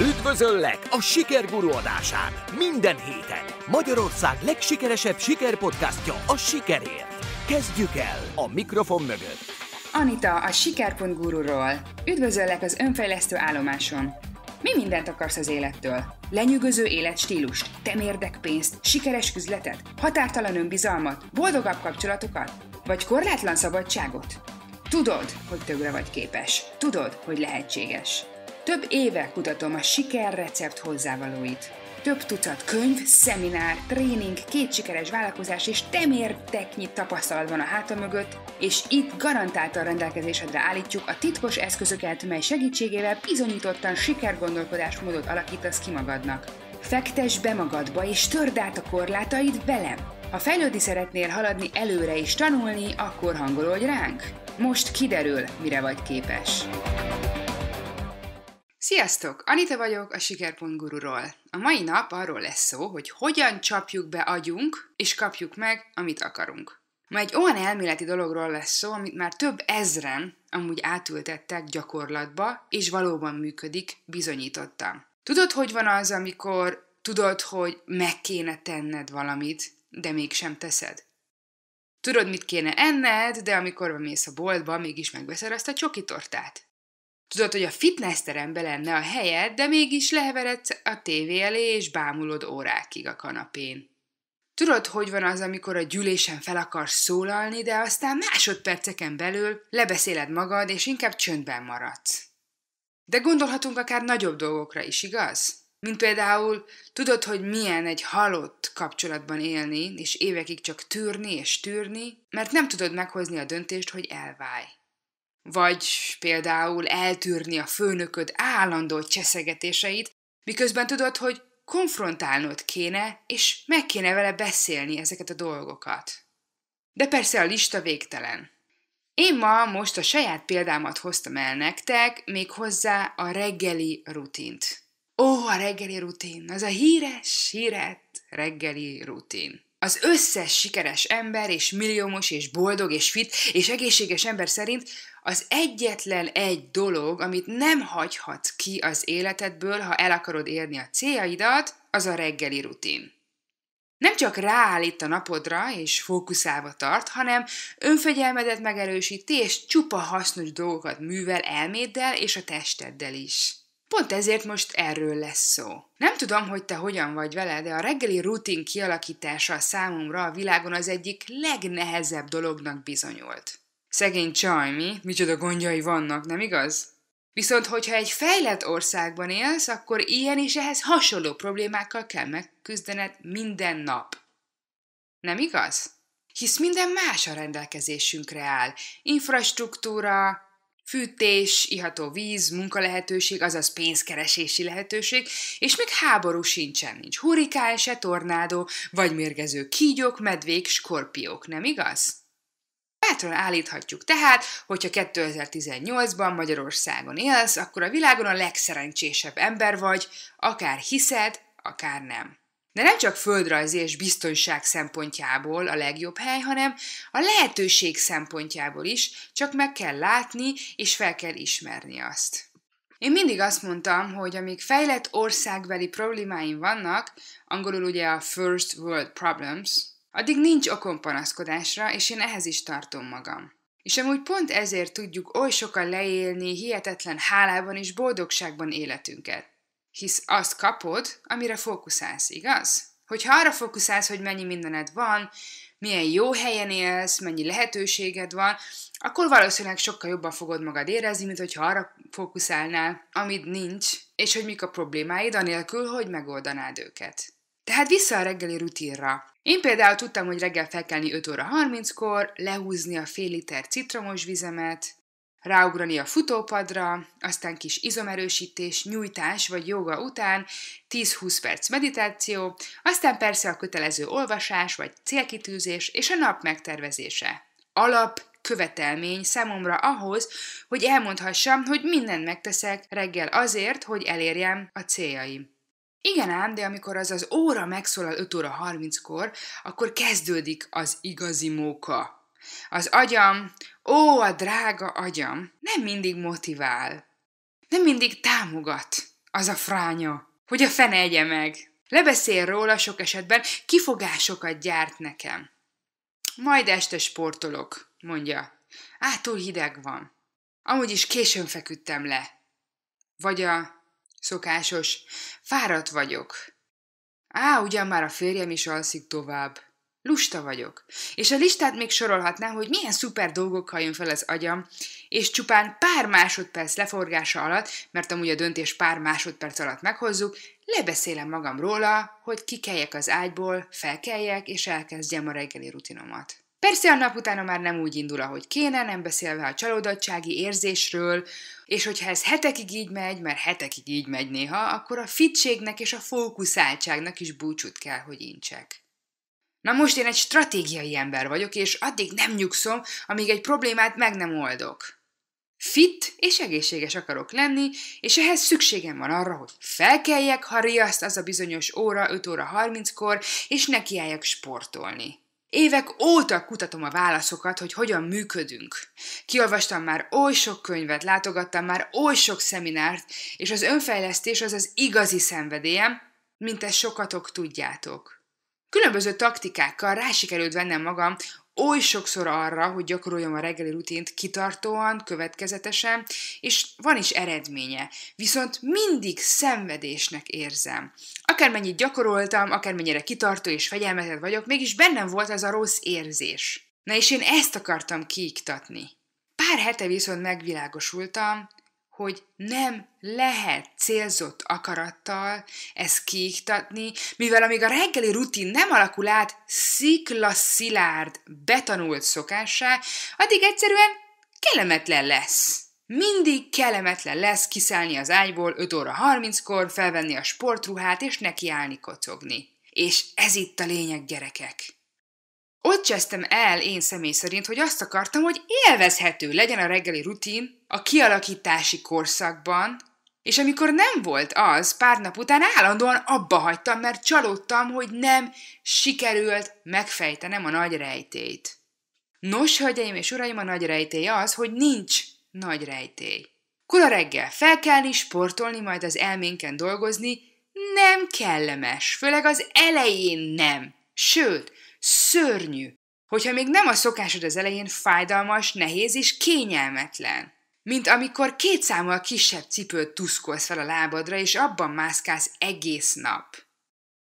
Üdvözöllek a Sikerguru adásán! Minden héten Magyarország legsikeresebb sikerpodcastja a Sikerért. Kezdjük el a mikrofon mögött. Anita a Siker.gururól. Üdvözöllek az önfejlesztő állomáson. Mi mindent akarsz az élettől? Lenyűgöző életstílust, temérdek pénzt, sikeres üzletet, határtalan önbizalmat, boldogabb kapcsolatokat, vagy korlátlan szabadságot? Tudod, hogy többre vagy képes. Tudod, hogy lehetséges. Több éve kutatom a sikerrecept hozzávalóit. Több tucat könyv, szeminár, tréning, két sikeres vállalkozás és temérteknyi tapasztalat van a hátam mögött, és itt garantáltan rendelkezésedre állítjuk a titkos eszközöket, mely segítségével bizonyítottan sikergondolkodásmódot alakítasz ki magadnak. Fektes be magadba és törd át a korlátaid velem! Ha fejlődni szeretnél haladni előre és tanulni, akkor hangolódj ránk! Most kiderül, mire vagy képes! Sziasztok! Anita vagyok a Sikerpont A mai nap arról lesz szó, hogy hogyan csapjuk be agyunk, és kapjuk meg, amit akarunk. Ma egy olyan elméleti dologról lesz szó, amit már több ezren amúgy átültettek gyakorlatba, és valóban működik, bizonyítottam. Tudod, hogy van az, amikor tudod, hogy meg kéne tenned valamit, de mégsem teszed? Tudod, mit kéne enned, de amikor mész a boltba, mégis megveszed azt a csoki tortát. Tudod, hogy a fitnessterembe lenne a helyed, de mégis leheveredsz a tévé elé és bámulod órákig a kanapén. Tudod, hogy van az, amikor a gyűlésen fel akarsz szólalni, de aztán másodperceken belül lebeszéled magad, és inkább csöndben maradsz. De gondolhatunk akár nagyobb dolgokra is, igaz? Mint például, tudod, hogy milyen egy halott kapcsolatban élni, és évekig csak tűrni és tűrni, mert nem tudod meghozni a döntést, hogy elválj. Vagy például eltűrni a főnököd állandó cseszegetéseit, miközben tudod, hogy konfrontálnod kéne, és meg kéne vele beszélni ezeket a dolgokat. De persze a lista végtelen. Én ma most a saját példámat hoztam el nektek, még hozzá a reggeli rutint. Ó, a reggeli rutin, az a híres, híret. reggeli rutin. Az összes sikeres ember, és milliómos, és boldog, és fit, és egészséges ember szerint az egyetlen egy dolog, amit nem hagyhatsz ki az életedből, ha el akarod érni a céljaidat, az a reggeli rutin. Nem csak ráállít a napodra és fókuszálva tart, hanem önfegyelmedet megerősíti és csupa hasznos dolgokat művel elméddel és a testeddel is. Pont ezért most erről lesz szó. Nem tudom, hogy te hogyan vagy vele, de a reggeli rutin kialakítása számomra a világon az egyik legnehezebb dolognak bizonyult. Szegény mi? micsoda gondjai vannak, nem igaz? Viszont, hogyha egy fejlett országban élsz, akkor ilyen és ehhez hasonló problémákkal kell megküzdened minden nap. Nem igaz? Hisz minden más a rendelkezésünkre áll. Infrastruktúra, Fűtés, iható víz, munkalehetőség, azaz pénzkeresési lehetőség, és még háború sincsen, nincs hurikán, se tornádó, vagy mérgező kígyók, medvék, skorpiók, nem igaz? Bátran állíthatjuk tehát, hogyha 2018-ban Magyarországon élsz, akkor a világon a legszerencsésebb ember vagy, akár hiszed, akár nem. De nem csak földrajzi és biztonság szempontjából a legjobb hely, hanem a lehetőség szempontjából is, csak meg kell látni és fel kell ismerni azt. Én mindig azt mondtam, hogy amíg fejlett országbeli problémáim vannak, angolul ugye a first world problems, addig nincs okom panaszkodásra, és én ehhez is tartom magam. És amúgy pont ezért tudjuk oly sokan leélni hihetetlen hálában és boldogságban életünket hisz azt kapod, amire fókuszálsz, igaz? Hogyha arra fókuszálsz, hogy mennyi mindened van, milyen jó helyen élsz, mennyi lehetőséged van, akkor valószínűleg sokkal jobban fogod magad érezni, mint hogyha arra fókuszálnál, amit nincs, és hogy mik a problémáid, anélkül, hogy megoldanád őket. Tehát vissza a reggeli rutinra. Én például tudtam, hogy reggel felkelni 5 óra 30-kor, lehúzni a fél liter citromos vizemet, ráugrani a futópadra, aztán kis izomerősítés, nyújtás vagy joga után 10-20 perc meditáció, aztán persze a kötelező olvasás vagy célkitűzés és a nap megtervezése. Alap követelmény számomra ahhoz, hogy elmondhassam, hogy mindent megteszek reggel azért, hogy elérjem a céljaim. Igen ám, de amikor az az óra megszólal 5 óra 30-kor, akkor kezdődik az igazi móka. Az agyam, ó, a drága agyam, nem mindig motivál. Nem mindig támogat az a fránya, hogy a fene egye meg. Lebeszél róla sok esetben, kifogásokat gyárt nekem. Majd este sportolok, mondja. Á, túl hideg van. Amúgy is későn feküdtem le. Vagy a szokásos, fáradt vagyok. Á, ugyan már a férjem is alszik tovább. Lusta vagyok. És a listát még sorolhatnám, hogy milyen szuper dolgokkal jön fel az agyam, és csupán pár másodperc leforgása alatt, mert amúgy a döntés pár másodperc alatt meghozzuk, lebeszélem magam róla, hogy kikeljek az ágyból, felkeljek, és elkezdjem a reggeli rutinomat. Persze a nap utána már nem úgy indul, ahogy kéne, nem beszélve a csalódottsági érzésről, és hogyha ez hetekig így megy, mert hetekig így megy néha, akkor a fitségnek és a fókuszáltságnak is búcsút kell, hogy incsek. Na most én egy stratégiai ember vagyok, és addig nem nyugszom, amíg egy problémát meg nem oldok. Fit és egészséges akarok lenni, és ehhez szükségem van arra, hogy felkeljek, ha riaszt az a bizonyos óra 5 óra 30-kor, és nekiálljak sportolni. Évek óta kutatom a válaszokat, hogy hogyan működünk. Kiolvastam már oly sok könyvet, látogattam már oly sok szeminárt, és az önfejlesztés az az igazi szenvedélyem, mint ezt sokatok tudjátok. Különböző taktikákkal rá sikerült vennem magam oly sokszor arra, hogy gyakoroljam a reggeli rutint kitartóan, következetesen, és van is eredménye. Viszont mindig szenvedésnek érzem. Akármennyit gyakoroltam, akármennyire kitartó és fegyelmezett vagyok, mégis bennem volt ez a rossz érzés. Na és én ezt akartam kiiktatni. Pár hete viszont megvilágosultam, hogy nem lehet célzott akarattal ezt kiiktatni, mivel amíg a reggeli rutin nem alakul át sziklaszilárd betanult szokássá, addig egyszerűen kellemetlen lesz. Mindig kellemetlen lesz kiszállni az ágyból 5 óra 30-kor, felvenni a sportruhát és nekiállni kocogni. És ez itt a lényeg, gyerekek. Ott csesztem el én személy szerint, hogy azt akartam, hogy élvezhető legyen a reggeli rutin a kialakítási korszakban, és amikor nem volt az, pár nap után állandóan abba hagytam, mert csalódtam, hogy nem sikerült megfejtenem a nagy rejtét. Nos, hölgyeim és uraim, a nagy rejtély az, hogy nincs nagy rejtély. Kora reggel felkelni, sportolni, majd az elménken dolgozni nem kellemes, főleg az elején nem. Sőt, Szörnyű, hogyha még nem a szokásod az elején fájdalmas, nehéz és kényelmetlen. Mint amikor két számmal kisebb cipőt tuszkolsz fel a lábadra, és abban mászkálsz egész nap.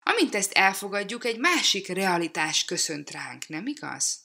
Amint ezt elfogadjuk, egy másik realitás köszönt ránk, nem igaz?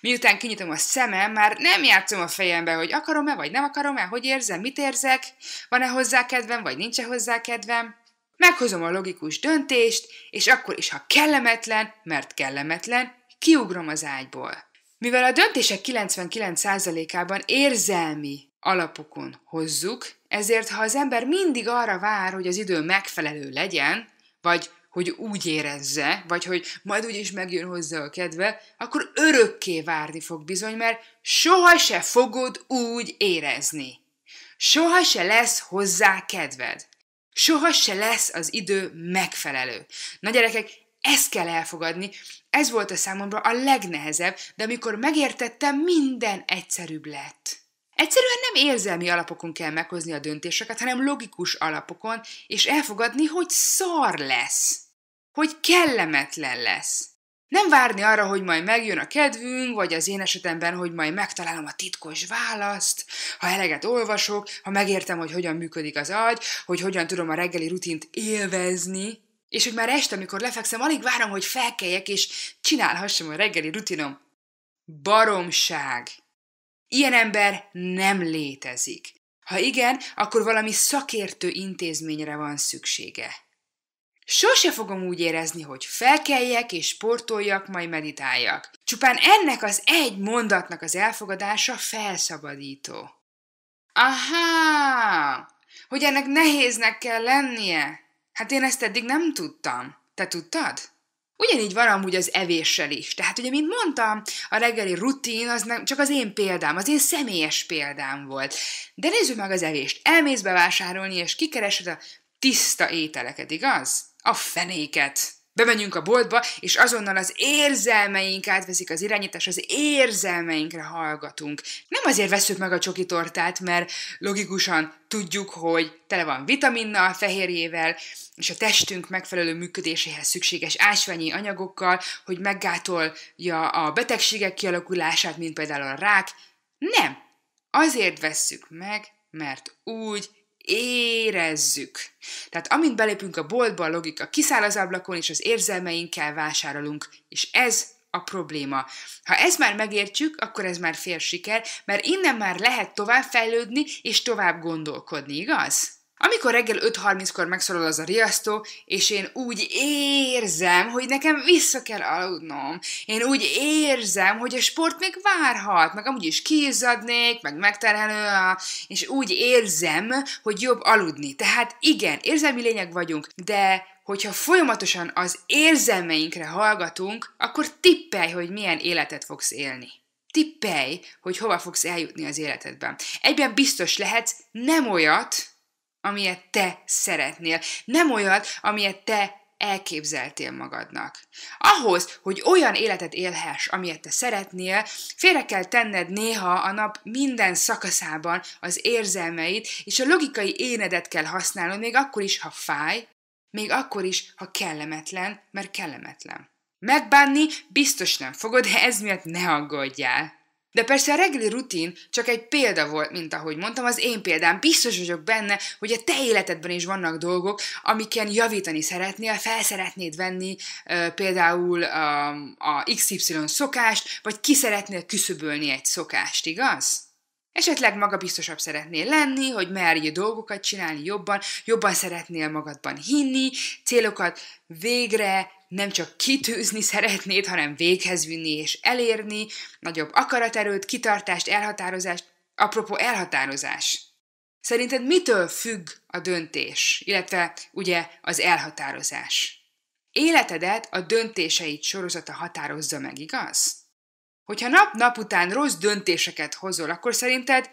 Miután kinyitom a szemem, már nem játszom a fejembe, hogy akarom-e, vagy nem akarom-e, hogy érzem, mit érzek, van-e hozzá kedvem, vagy nincs-e hozzá kedvem. Meghozom a logikus döntést, és akkor is, ha kellemetlen, mert kellemetlen, kiugrom az ágyból. Mivel a döntések 99%-ában érzelmi alapokon hozzuk, ezért ha az ember mindig arra vár, hogy az idő megfelelő legyen, vagy hogy úgy érezze, vagy hogy majd úgyis megjön hozzá a kedve, akkor örökké várni fog bizony, mert soha se fogod úgy érezni. Soha se lesz hozzá kedved. Soha se lesz az idő megfelelő. Na gyerekek, ezt kell elfogadni, ez volt a számomra a legnehezebb, de amikor megértettem, minden egyszerűbb lett. Egyszerűen nem érzelmi alapokon kell meghozni a döntéseket, hanem logikus alapokon, és elfogadni, hogy szar lesz, hogy kellemetlen lesz, nem várni arra, hogy majd megjön a kedvünk, vagy az én esetemben, hogy majd megtalálom a titkos választ, ha eleget olvasok, ha megértem, hogy hogyan működik az agy, hogy hogyan tudom a reggeli rutint élvezni, és hogy már este, amikor lefekszem, alig várom, hogy felkeljek, és csinálhassam a reggeli rutinom. Baromság! Ilyen ember nem létezik. Ha igen, akkor valami szakértő intézményre van szüksége. Sose fogom úgy érezni, hogy felkeljek és sportoljak, majd meditáljak. Csupán ennek az egy mondatnak az elfogadása felszabadító. Aha! Hogy ennek nehéznek kell lennie? Hát én ezt eddig nem tudtam. Te tudtad? Ugyanígy van amúgy az evéssel is. Tehát ugye, mint mondtam, a reggeli rutin az nem, csak az én példám, az én személyes példám volt. De nézzük meg az evést. Elmész bevásárolni, és kikeresed a tiszta ételeket, igaz? A fenéket! Bemegyünk a boltba, és azonnal az érzelmeink átveszik az irányítás, az érzelmeinkre hallgatunk. Nem azért veszük meg a csoki tortát, mert logikusan tudjuk, hogy tele van vitaminnal, fehérjével, és a testünk megfelelő működéséhez szükséges ásványi anyagokkal, hogy meggátolja a betegségek kialakulását, mint például a rák. Nem! Azért vesszük meg, mert úgy érezzük. Tehát amint belépünk a boltba, a logika kiszáll az ablakon, és az érzelmeinkkel vásárolunk, és ez a probléma. Ha ezt már megértjük, akkor ez már fél siker, mert innen már lehet tovább fejlődni és tovább gondolkodni, igaz? Amikor reggel 5.30-kor megszólal az a riasztó, és én úgy érzem, hogy nekem vissza kell aludnom. Én úgy érzem, hogy a sport még várhat, meg amúgy is kiizzadnék, meg megterhelő, a... és úgy érzem, hogy jobb aludni. Tehát igen, érzelmi lények vagyunk, de hogyha folyamatosan az érzelmeinkre hallgatunk, akkor tippelj, hogy milyen életet fogsz élni tippelj, hogy hova fogsz eljutni az életedben. Egyben biztos lehetsz, nem olyat, amilyet te szeretnél, nem olyat, amilyet te elképzeltél magadnak. Ahhoz, hogy olyan életet élhess, amilyet te szeretnél, félre kell tenned néha a nap minden szakaszában az érzelmeit, és a logikai énedet kell használnod, még akkor is, ha fáj, még akkor is, ha kellemetlen, mert kellemetlen. Megbánni biztos nem fogod, de ez miatt ne aggódjál. De persze a reggeli rutin csak egy példa volt, mint ahogy mondtam, az én példám. Biztos vagyok benne, hogy a te életedben is vannak dolgok, amiken javítani szeretnél, fel szeretnéd venni e, például um, a, a XY szokást, vagy ki szeretnél küszöbölni egy szokást, igaz? Esetleg magabiztosabb szeretnél lenni, hogy merj dolgokat csinálni jobban, jobban szeretnél magadban hinni, célokat végre nem csak kitűzni szeretnéd, hanem véghez vinni és elérni, nagyobb akaraterőt, kitartást, elhatározást, apropó elhatározás. Szerinted mitől függ a döntés, illetve ugye az elhatározás? Életedet a döntéseid sorozata határozza meg, igaz? Hogyha nap-nap után rossz döntéseket hozol, akkor szerinted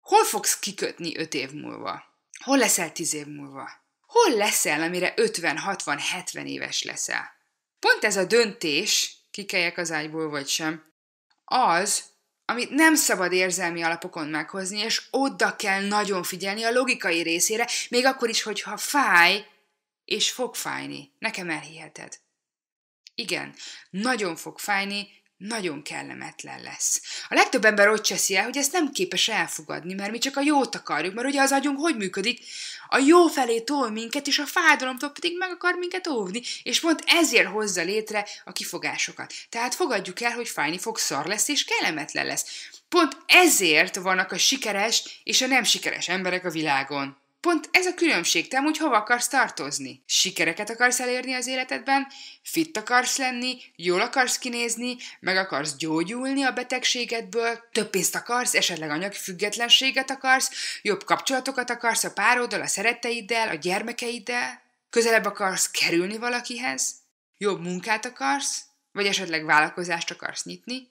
hol fogsz kikötni öt év múlva? Hol leszel tíz év múlva? Hol leszel, amire 50-60-70 éves leszel? Pont ez a döntés, kikeljek az ágyból vagy sem, az, amit nem szabad érzelmi alapokon meghozni, és oda kell nagyon figyelni a logikai részére, még akkor is, hogyha fáj, és fog fájni. Nekem elhiheted. Igen, nagyon fog fájni, nagyon kellemetlen lesz. A legtöbb ember ott cseszi el, hogy ezt nem képes elfogadni, mert mi csak a jót akarjuk, mert ugye az agyunk hogy működik? A jó felé tol minket, és a fájdalomtól pedig meg akar minket óvni, és pont ezért hozza létre a kifogásokat. Tehát fogadjuk el, hogy fájni fog, szar lesz, és kellemetlen lesz. Pont ezért vannak a sikeres és a nem sikeres emberek a világon. Pont ez a különbség, te amúgy hova akarsz tartozni? Sikereket akarsz elérni az életedben, fit akarsz lenni, jól akarsz kinézni, meg akarsz gyógyulni a betegségedből, több pénzt akarsz, esetleg anyagi függetlenséget akarsz, jobb kapcsolatokat akarsz a pároddal, a szeretteiddel, a gyermekeiddel, közelebb akarsz kerülni valakihez, jobb munkát akarsz, vagy esetleg vállalkozást akarsz nyitni.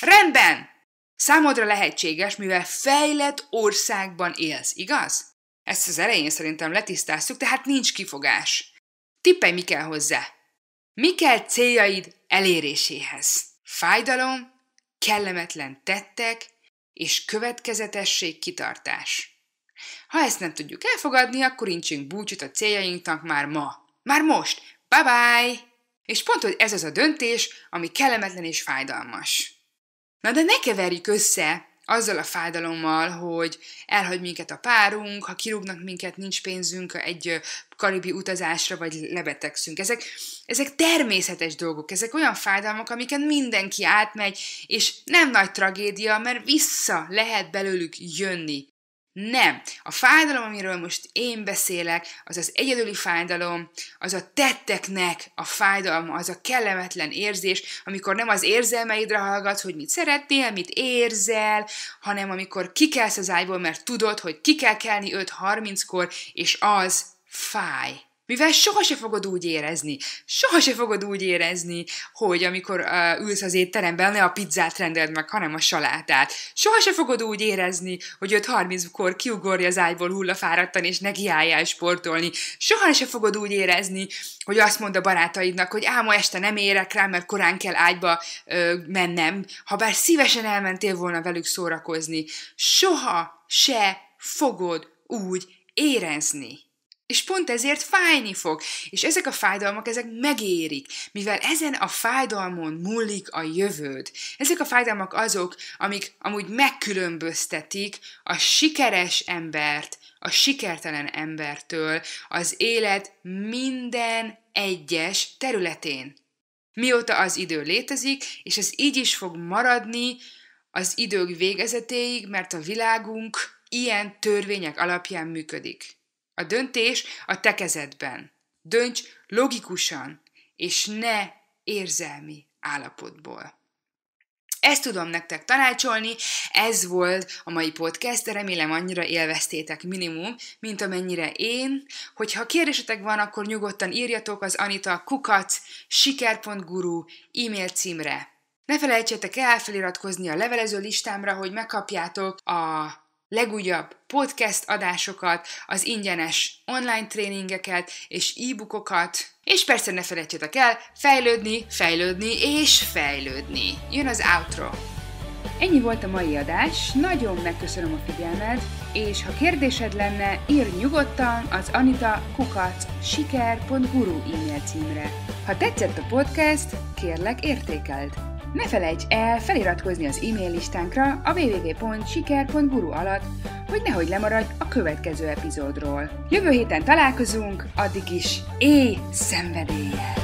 Rendben! Számodra lehetséges, mivel fejlett országban élsz, igaz? Ezt az elején szerintem letisztáztuk, tehát nincs kifogás. Tippelj, mi kell hozzá. Mi kell céljaid eléréséhez? Fájdalom, kellemetlen tettek és következetesség kitartás. Ha ezt nem tudjuk elfogadni, akkor nincsünk búcsút a céljainknak már ma. Már most! Bye-bye! És pont, hogy ez az a döntés, ami kellemetlen és fájdalmas. Na de ne keverjük össze azzal a fájdalommal, hogy elhagy minket a párunk, ha kirúgnak minket, nincs pénzünk egy karibi utazásra, vagy lebetegszünk. Ezek, ezek természetes dolgok, ezek olyan fájdalmak, amiken mindenki átmegy, és nem nagy tragédia, mert vissza lehet belőlük jönni. Nem. A fájdalom, amiről most én beszélek, az az egyedüli fájdalom, az a tetteknek a fájdalma, az a kellemetlen érzés, amikor nem az érzelmeidre hallgatsz, hogy mit szeretnél, mit érzel, hanem amikor kikelsz az ágyból, mert tudod, hogy ki kell kelni 30 kor és az fáj mivel soha se fogod úgy érezni, soha se fogod úgy érezni, hogy amikor uh, ülsz az étteremben, ne a pizzát rendeld meg, hanem a salátát. Soha se fogod úgy érezni, hogy 5.30-kor kiugorja az ágyból hullafáradtan, és nekiálljál sportolni. Soha se fogod úgy érezni, hogy azt mond a barátaidnak, hogy ám ma este nem érek rá, mert korán kell ágyba ö, mennem, ha bár szívesen elmentél volna velük szórakozni. Soha se fogod úgy érezni. És pont ezért fájni fog. És ezek a fájdalmak, ezek megérik, mivel ezen a fájdalmon múlik a jövőd. Ezek a fájdalmak azok, amik amúgy megkülönböztetik a sikeres embert a sikertelen embertől az élet minden egyes területén. Mióta az idő létezik, és ez így is fog maradni az idők végezetéig, mert a világunk ilyen törvények alapján működik. A döntés a te kezedben. Dönts logikusan, és ne érzelmi állapotból. Ezt tudom nektek tanácsolni, ez volt a mai podcast, remélem annyira élveztétek minimum, mint amennyire én. Hogyha kérdésetek van, akkor nyugodtan írjatok az Anita kukac siker.guru e-mail címre. Ne felejtsétek el feliratkozni a levelező listámra, hogy megkapjátok a legújabb podcast adásokat, az ingyenes online tréningeket és e-bookokat, és persze ne felejtsétek el, fejlődni, fejlődni és fejlődni. Jön az outro! Ennyi volt a mai adás, nagyon megköszönöm a figyelmed, és ha kérdésed lenne, írj nyugodtan az anita kukac siker.guru e-mail címre. Ha tetszett a podcast, kérlek értékeld! Ne felejts el feliratkozni az e-mail listánkra a www.siker.guru alatt, hogy nehogy lemaradj a következő epizódról. Jövő héten találkozunk, addig is éj szenvedéllyel!